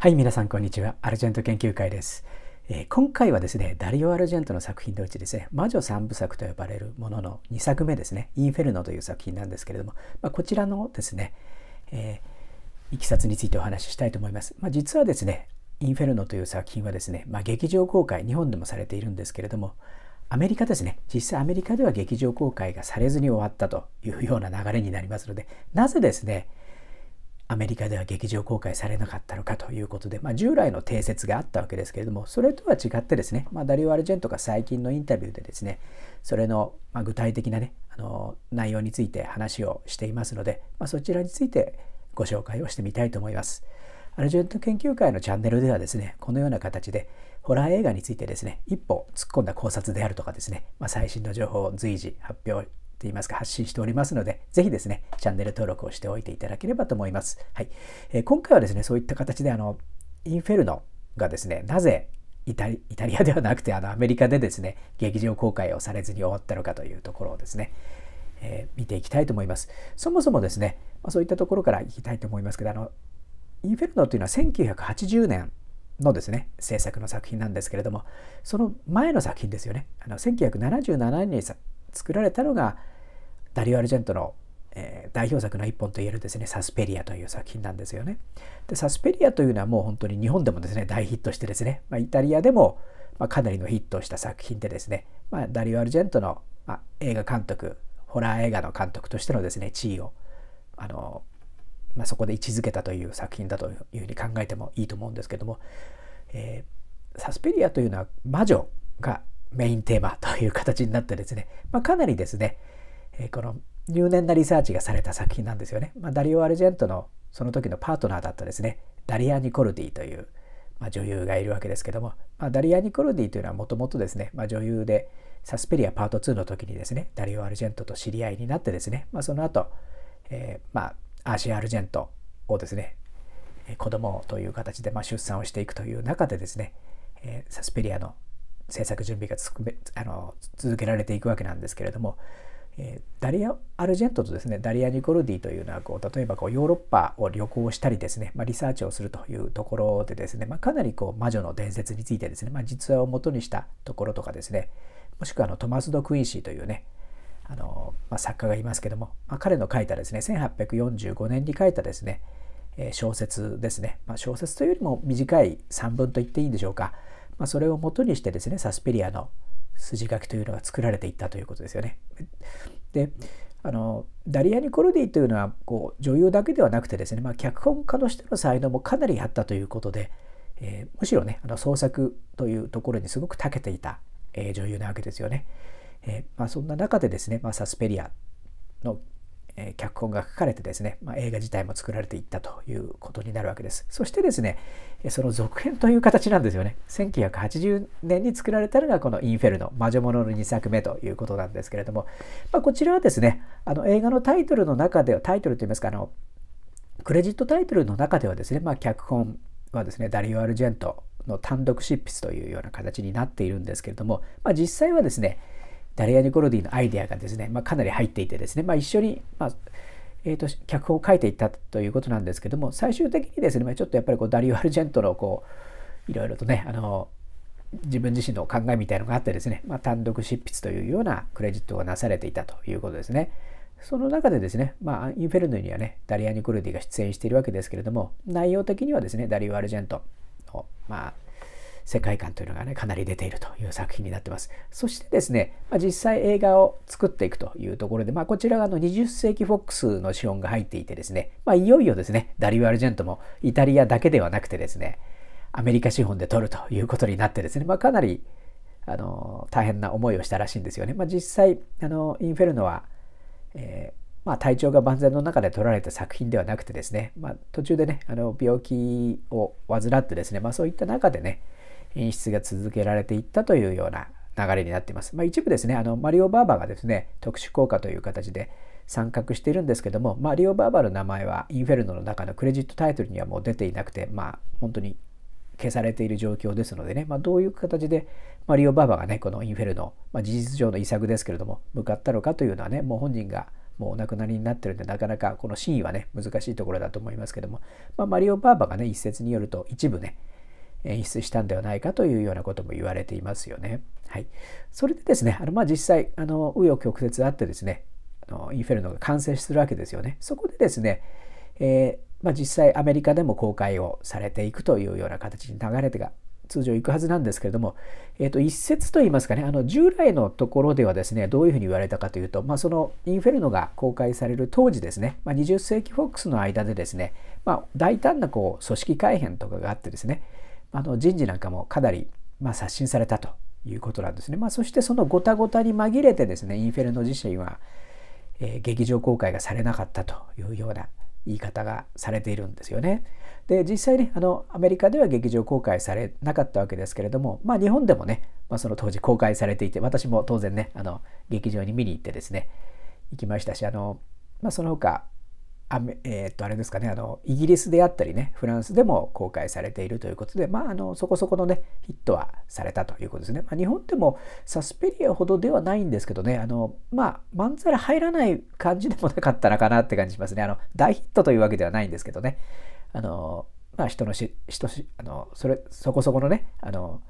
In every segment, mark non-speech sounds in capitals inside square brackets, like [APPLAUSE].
はい、皆さんこんにちは。アルジェント研究会です。えー、今回はですね、ダリオ・アルジェントの作品のうちですね、魔女三部作と呼ばれるものの2作目ですね、インフェルノという作品なんですけれども、まあ、こちらのですね、えー、いきさつについてお話ししたいと思います。まあ、実はですね、インフェルノという作品はですね、まあ、劇場公開、日本でもされているんですけれども、アメリカですね、実際アメリカでは劇場公開がされずに終わったというような流れになりますので、なぜですね、アメリカでは劇場公開されなかったのかということで、まあ、従来の定説があったわけですけれどもそれとは違ってですね、まあ、ダリオ・アルジェントが最近のインタビューでですねそれの、ま具体的なねあの内容について話をしていますので、まあ、そちらについてご紹介をしてみたいと思います。アルジェント研究会のチャンネルではですねこのような形でホラー映画についてですね一歩突っ込んだ考察であるとかですね、ま最新の情報を随時発表と言いますか発信しておりますので、ぜひですね、チャンネル登録をしておいていただければと思います。はい。えー、今回はですね、そういった形であの、インフェルノがですね、なぜイタリアではなくてあのアメリカでですね、劇場公開をされずに終わったのかというところをですね、えー、見ていきたいと思います。そもそもですね、まあ、そういったところからいきたいと思いますけど、あの、インフェルノというのは1980年のですね制作の作品なんですけれどもその前の作品ですよねあの1977年に作られたのがダリオ・アルジェントの、えー、代表作の一本といえるですね「サスペリア」という作品なんですよね。でサスペリアというのはもう本当に日本でもですね大ヒットしてですね、まあ、イタリアでも、まあ、かなりのヒットした作品でですね、まあ、ダリオ・アルジェントの、まあ、映画監督ホラー映画の監督としてのですね地位をあの、まあ、そこで位置づけたという作品だというふうに考えてもいいと思うんですけども、えー、サスペリアというのは魔女がメインテーマという形になってですね、まあ、かなりですね、えー、この入念なリサーチがされた作品なんですよね。まあ、ダリオ・アルジェントのその時のパートナーだったですねダリア・ニコルディという、まあ、女優がいるわけですけども、まあ、ダリア・ニコルディというのはもともとですね、まあ、女優でサスペリアパート2の時にですねダリオ・アルジェントと知り合いになってですね、まあ、その後、えー、まあアーシア・アルジェントをですね子供という形でまあ出産をしていくという中でですね、えー、サスペリアの制作準備がつくあの続けられていくわけなんですけれども、えー、ダリア・アルジェントとですねダリア・ニコルディというのはこう例えばこうヨーロッパを旅行したりですね、まあ、リサーチをするというところでですね、まあ、かなりこう魔女の伝説についてですね、まあ、実話をもとにしたところとかですねもしくはあのトマス・ド・クイーシーというねあの、まあ、作家がいますけども、まあ、彼の書いたですね1845年に書いたですね小説ですね、まあ、小説というよりも短い散文と言っていいんでしょうかまあ、それをもとにしてですねサスペリアの筋書きというのが作られていったということですよね。であのダリアニ・コルディというのはこう女優だけではなくてですね、まあ、脚本家としての才能もかなりあったということで、えー、むしろねあの創作というところにすごく長けていた、えー、女優なわけですよね。えー、まあ、そんな中でですね、まあ、サスペリアのえ脚本が書かれてですね、まあ、映画自体も作られていったということになるわけです。そしてですね、その続編という形なんですよね。1980年に作られたのがこの「インフェルノ魔女物の2作目」ということなんですけれども、まあ、こちらはですね、あの映画のタイトルの中では、タイトルといいますか、あのクレジットタイトルの中ではですね、まあ、脚本はですね、ダリオ・アルジェントの単独執筆というような形になっているんですけれども、まあ、実際はですね、ダリア・ニコロディのアイデアがですね、まあ、かなり入っていてですね、まあ、一緒に、まあえーと、脚本を書いていったということなんですけども最終的にですね、まあ、ちょっとやっぱりこうダリオ・アルジェントのこういろいろとねあの自分自身の考えみたいのがあってですね、まあ、単独執筆というようなクレジットがなされていたということですね。その中でですね、まあ、インフェルノにはね、ダリア・ニコルディが出演しているわけですけれども、内容的にはですね、ダリオ・アルジェントの、まあ、世界観というのがね、かなり出ているという作品になってます。そしてですね、まあ、実際映画を作っていくというところで、まあ、こちらがあの20世紀フォックスの資本が入っていてですね、まあ、いよいよですね、ダリュアルジェントもイタリアだけではなくてですね、アメリカ資本で撮るということになってですね、まあ、かなりあの大変な思いをしたらしいんですよね。まあ、実際あのインフェルノは、えー、まあ、体調が万全の中で撮られた作品ではなくてですね、まあ、途中でねあの病気を患ってですね、まそういった中でね演出が続けられていったというような流れになっています。まあ、一部ですねあのマリオ・バーバーがですね特殊効果という形で参画しているんですけども、マリオ・バーバーの名前はインフェルノの中のクレジットタイトルにはもう出ていなくて、まあ、本当に消されている状況ですのでね、まあ、どういう形でマリオ・バーバーがねこのインフェルノ、まあ、事実上の遺作ですけれども向かったのかというのはねもう本人がもうお亡くなりになってるんでなかなかこの真意はね難しいところだと思いますけども、まあ、マリオ・バーバがね一説によると一部ね演出したんではないかというようなことも言われていますよね。はい、それでですねあのまあ実際あの紆余曲折あってですねあのインフェルノが完成するわけですよね。そこでですね、えー、まあ、実際アメリカでも公開をされていくというような形に流れてが通常行くはずなんですけれども、えー、と一説といいますかねあの従来のところではですねどういうふうに言われたかというと、まあ、そのインフェルノが公開される当時ですね、まあ、20世紀フォックスの間でですね、まあ、大胆なこう組織改変とかがあってですね、あの人事なんかもかなり、まあ、刷新されたということなんですね。まあ、そしてそのごたごたに紛れてですねインフェルノ自身は、えー、劇場公開がされなかったというような言い方がされているんですよね。で実際ねあのアメリカでは劇場公開されなかったわけですけれども、まあ、日本でもね、まあ、その当時公開されていて私も当然ねあの劇場に見に行ってですね行きましたしあの、まあ、その他あえー、っとあれですかねあのイギリスであったりねフランスでも公開されているということで、まあ、あのそこそこの、ね、ヒットはされたということですね、まあ、日本でもサスペリアほどではないんですけどねあの、まあ、まんざら入らない感じでもなかったのかなって感じしますねあの大ヒットというわけではないんですけどねあの、まあ、人のし人しあのそれそこそこのねあの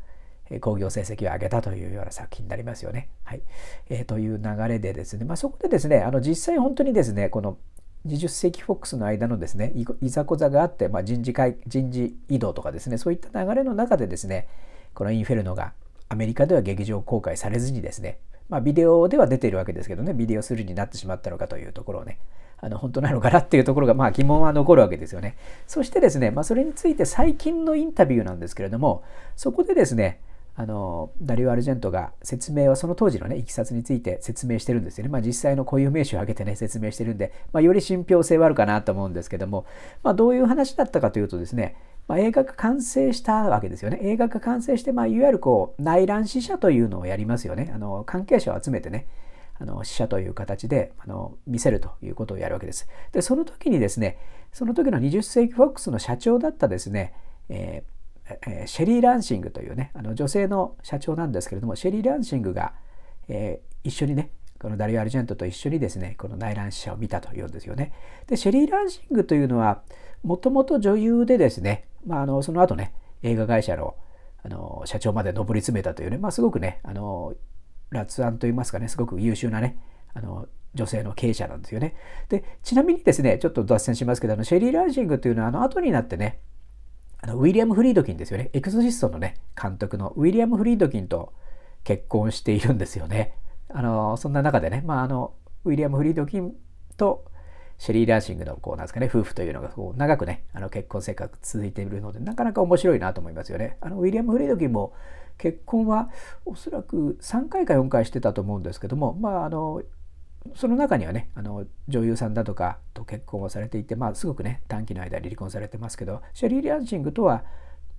興行成績を上げたというような作品になりますよね。はいえー、という流れでですね、まあ、そこでですねあの実際本当にですねこの20世紀フォックスの間のですねいざこざがあって、まあ、人事会人事異動とかですねそういった流れの中でですねこの「インフェルノ」がアメリカでは劇場公開されずにですね、まあ、ビデオでは出ているわけですけどねビデオスルーになってしまったのかというところをねあの本当なのかなっていうところが、まあ、疑問は残るわけですよねそしてですね、まあ、それについて最近のインタビューなんですけれどもそこでですねあのダリオ・アルジェントが説明はその当時のねいきさつについて説明してるんですよね、まあ、実際の固有名詞を挙げてね説明してるんで、まあ、より信憑性はあるかなと思うんですけども、まあ、どういう話だったかというとですね、まあ、映画が完成したわけですよね映画が完成して、まあ、いわゆるこう内乱死者というのをやりますよねあの関係者を集めてねあの死者という形であの見せるということをやるわけです。でその時にですねその時の20世紀フォックスの社長だったですね、えーえー、シェリー・ランシングというねあの女性の社長なんですけれどもシェリー・ランシングが、えー、一緒にねこのダリオ・アルジェントと一緒にですねこの内死者を見たというんですよね。でシェリー・ランシングというのはもともと女優でですね、まあ、あのその後ね映画会社のあの社長まで上り詰めたというね、まあ、すごくねあの辣腕といいますかねすごく優秀なねあの女性の経営者なんですよね。でちなみにですねちょっと脱線しますけどあのシェリー・ランシングというのはあの後になってねあのウィリアム・フリードキンですよね。エクソシストのね、監督のウィリアム・フリードキンと結婚しているんですよね。あのそんな中でね、まあ、あのウィリアム・フリードキンとシェリー・ラーシングのこうなんですかね夫婦というのがこう長くねあの結婚生活続いているのでなかなか面白いなと思いますよね。あのウィリアム・フリードキンも結婚はおそらく3回か4回してたと思うんですけどもまああのその中にはねあの女優さんだとかと結婚をされていて、まあ、すごくね短期の間離婚されてますけどシェリー・ランシングとは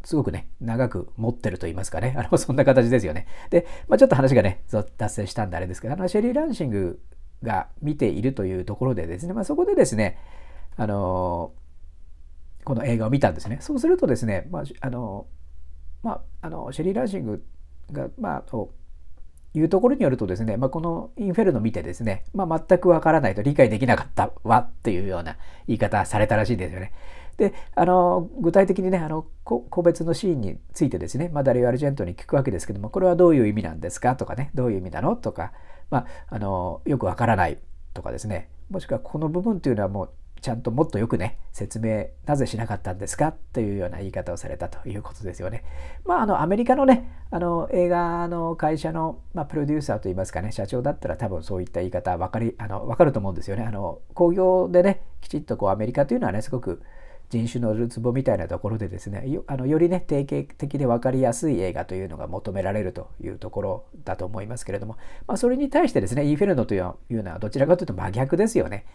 すごくね長く持ってると言いますかねあのそんな形ですよね。で、まあ、ちょっと話がね脱線したんであれですけどあのシェリー・ランシングが見ているというところでですね、まあ、そこでですねあのこの映画を見たんですね。そうするとですね、まああのまあ、あのシェリー・ランシングが、まあ、いうところによるとですね、まあ、このインフェルノ見てですね、まあ、全くわからないと理解できなかったわっていうような言い方されたらしいんですよね。であの具体的にねあの個別のシーンについてですね、まあ、ダリオ・アルジェントに聞くわけですけどもこれはどういう意味なんですかとかねどういう意味なのとか、まあ、あのよくわからないとかですねもしくはこの部分っていうのはもうちゃんともっとよくね、説明なぜしなかったんですかというような言い方をされたということですよね。まあ、あの、アメリカのね、あの、映画の会社の、まあ、プロデューサーといいますかね、社長だったら多分そういった言い方分かり、あの、分かると思うんですよね。あの、興行でね、きちっとこう、アメリカというのはね、すごく人種のるつぼみたいなところでですね、よあのよりね、定型的で分かりやすい映画というのが求められるというところだと思いますけれども、まあ、それに対してですね、インフェルノというのはどちらかというと真逆ですよね。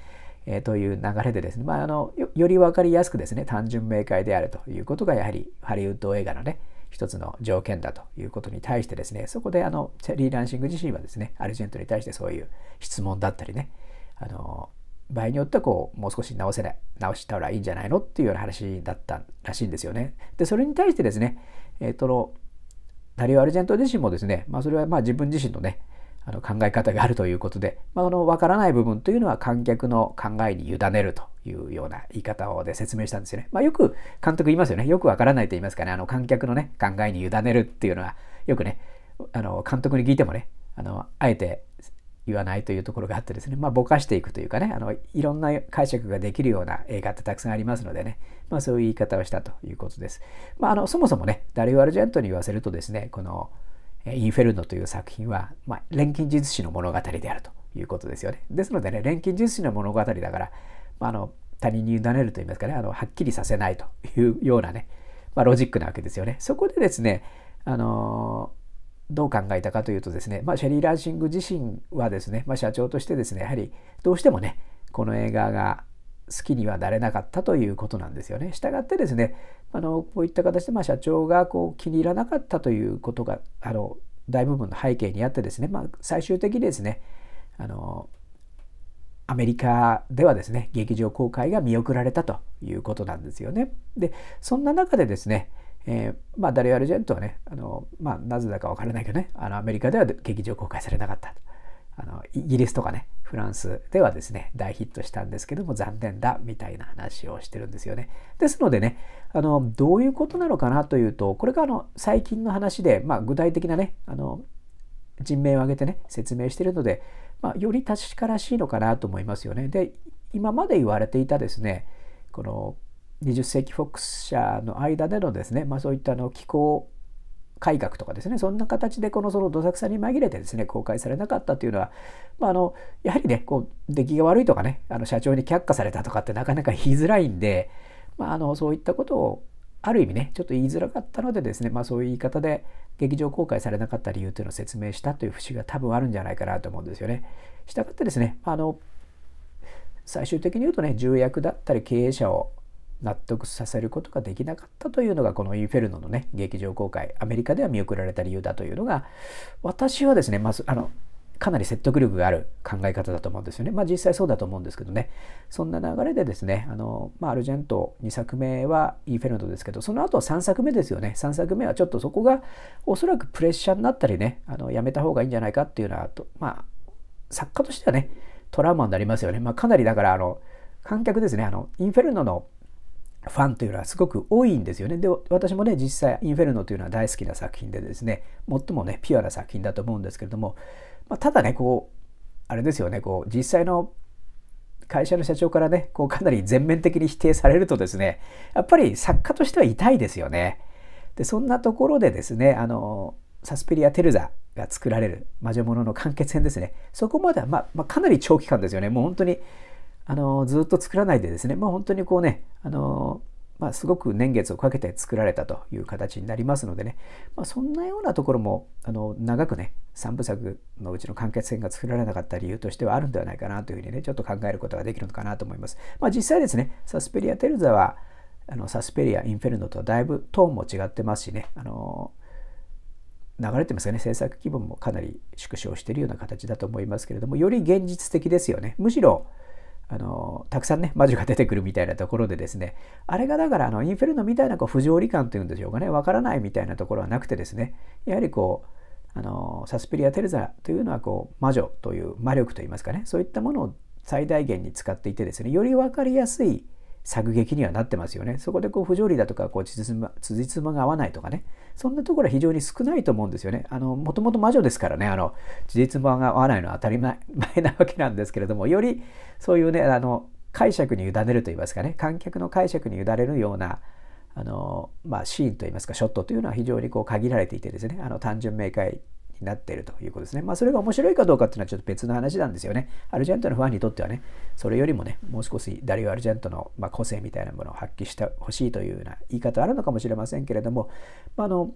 えー、という流れでですね、まあ、あのより分かりやすくですね単純明快であるということがやはりハリウッド映画のね一つの条件だということに対してですねそこであのチェリー・ランシング自身はですねアルジェントに対してそういう質問だったりねあの場合によってはこうもう少し直せない直したらいいんじゃないのっていうような話だったらしいんですよね。でそれに対してですね、えー、とダリオ・アルジェント自身もですね、まあ、それはまあ自分自身のねあの考え方があるということで、まあ、の分からない部分というのは観客の考えに委ねるというような言い方をで説明したんですよね。まあ、よく監督言いますよね。よく分からないと言いますかね。あの観客のね、考えに委ねるっていうのは、よくね、あの監督に聞いてもね、あのあえて言わないというところがあってですね、まあ、ぼかしていくというかねあのいろんな解釈ができるような映画ってたくさんありますのでね、まあ、そういう言い方をしたということです。まあ、あのそもそもねダリオ・アルジェントに言わせるとですねこのインフェルノという作品は、まあ、錬金術師の物語であるということですよね。ですのでね、錬金術師の物語だから、まあ、あの他人に委ねると言いますかね、あのはっきりさせないというようなね、まあ、ロジックなわけですよね。そこでですね、あのどう考えたかというとですね、まあ、シェリー・ランシング自身はですね、まあ、社長としてですね、やはりどうしてもね、この映画が好きにはなれなかったということなんですよね。したがってですねあのこういった形で、まあ、社長がこう気に入らなかったということがあの大部分の背景にあってですね、まあ、最終的にですねあのアメリカではですね劇場公開が見送られたということなんですよね。でそんな中でですね、えー、まあ、ダリオ・アルジェントはねあの、まあ、なぜだか分からないけどねあのアメリカでは劇場公開されなかったあのイギリスとかねフランスではですね大ヒットしたんですけども残念だみたいな話をしてるんですよね。ですのでねあのどういうことなのかなというとこれがあの最近の話で、まあ、具体的なねあの人名を挙げてね説明してるので、まあ、より確からしいのかなと思いますよね。で今まで言われていたですねこの20世紀フォックス社の間でのですね、まあ、そういったあの気候改革とかですねそんな形でこのそのどさくさに紛れてですね公開されなかったというのは、まああの、やはりねこう出来が悪いとかねあの社長に却下されたとかってなかなか言いづらいんで、まああのそういったことをある意味ねちょっと言いづらかったのでですね、まあ、そういう言い方で劇場公開されなかった理由というのを説明したという節が多分あるんじゃないかなと思うんですよね。したがってですねあの最終的に言うとね重役だったり経営者を納得させることができなかったというのがこのインフェルノのね劇場公開アメリカでは見送られた理由だというのが私はですねまずあのかなり説得力がある考え方だと思うんですよね。まあ実際そうだと思うんですけどね。そんな流れでですね、あの、まあ、アルジェント2作目はインフェルノですけど、その後3作目ですよね。3作目はちょっとそこがおそらくプレッシャーになったりね、あのやめた方がいいんじゃないかっていうのは、まあ作家としてはね、トラウマになりますよね。まあ、かなりだからあの観客ですね、あのインフェルノのファンというのはすごく多いんですよね。で、私もね、実際、インフェルノというのは大好きな作品でですね、最もね、ピュアな作品だと思うんですけれども、まあ、ただね、こう、あれですよね、こう、実際の会社の社長からね、こう、かなり全面的に否定されるとですね、やっぱり作家としては痛いですよね。で、そんなところでですね、あの、サスペリア・テルザが作られる魔女物の完結編ですね。そこまでは、まあ、まあ、かなり長期間ですよね。もう本当にあのずっと作らないでですねもう本当にこうねあのまあ、すごく年月をかけて作られたという形になりますのでね、まあ、そんなようなところもあの長くね3部作のうちの完結編が作られなかった理由としてはあるんではないかなというふうにねちょっと考えることができるのかなと思います。まあ、実際ですねサスペリア・テルザはあのサスペリア・インフェルノとだいぶトーンも違ってますしねあの流れてますよね制作規模もかなり縮小しているような形だと思いますけれどもより現実的ですよね。むしろあのたくさんね魔女が出てくるみたいなところでですねあれがだからあのインフェルノみたいなこう不条理感というんでしょうかねわからないみたいなところはなくてですねやはりこうあのサスペリア・テルザというのはこう魔女という魔力といいますかねそういったものを最大限に使っていてですねより分かりやすい削撃にはなってますよね。そこでこう不条理だとか、こう、つじつま、つじつまが合わないとかね。そんなところは非常に少ないと思うんですよね。あの、もともと魔女ですからね、あの、つじつまが合わないのは当たり [LAUGHS] 前なわけなんですけれども、よりそういうね、あの、解釈に委ねると言いますかね、観客の解釈に委ねるような、あの、まあ、シーンといいますか、ショットというのは非常にこう限られていてですね、あの、単純明快なっているということですね。まあ、それが面白いかどうかっていうのはちょっと別の話なんですよね。アルジェントのファンにとってはね、それよりもね、もう少しダリオ・アルジェントの、ま個性みたいなものを発揮してほしいというような言い方あるのかもしれませんけれども、まあの、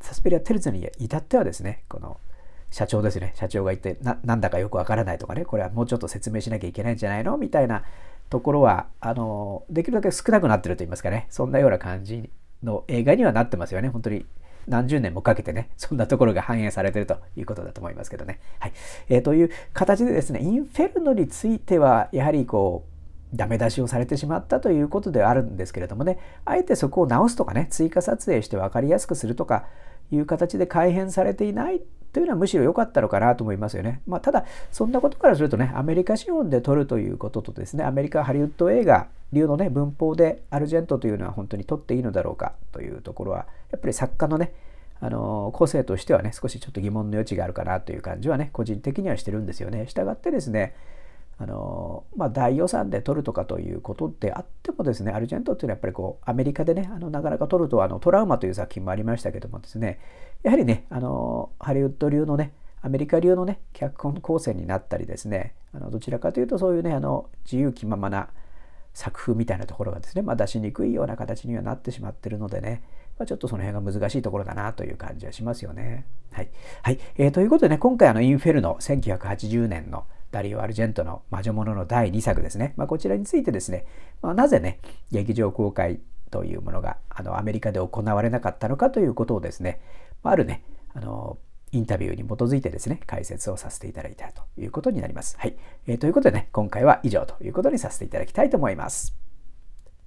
サスペリア・テルツに至ってはですね、この社長ですね、社長が言ってな、なんだかよくわからないとかね、これはもうちょっと説明しなきゃいけないんじゃないのみたいなところは、あの、できるだけ少なくなってると言いますかね、そんなような感じの映画にはなってますよね、本当に。何十年もかけてね、[LAUGHS] そんなところが反映されてるということだと思いますけどね。はい。えー、という形でですね、インフェルノについては、やはりこう、ダメ出しをされてしまったということではあるんですけれどもね、あえてそこを直すとかね、追加撮影して分かりやすくするとかいう形で改変されていないというのはむしろ良かったのかなと思いますよね。まあ、ただ、そんなことからするとね、アメリカ資本で撮るということとですね、アメリカハリウッド映画流のね文法でアルジェントというのは本当に取っていいのだろうかというところはやっぱり作家のねあの個性としてはね少しちょっと疑問の余地があるかなという感じはね個人的にはしてるんですよね。したがってですねあのまあ、大予算で取るとかということであってもですねアルジェントっていうのはやっぱりこうアメリカでねあのなかなか取るとあのトラウマという作品もありましたけどもですねやはりねあのハリウッド流のねアメリカ流のね脚本構成になったりですねあのどちらかというとそういうねあの自由気ままな作風みたいなところがですね、まあ、出しにくいような形にはなってしまってるのでね、まあ、ちょっとその辺が難しいところだなという感じはしますよね。はい。はいえー、ということでね、今回あのインフェルノ1980年のダリオ・アルジェントの魔女物のの第2作ですね。まあ、こちらについてですね、まあ、なぜね、劇場公開というものがあのアメリカで行われなかったのかということをですね、まあ、あるね、あのインタビューに基づいてですね、解説をさせていただいたということになります。はい。えー、ということでね、今回は以上ということにさせていただきたいと思います。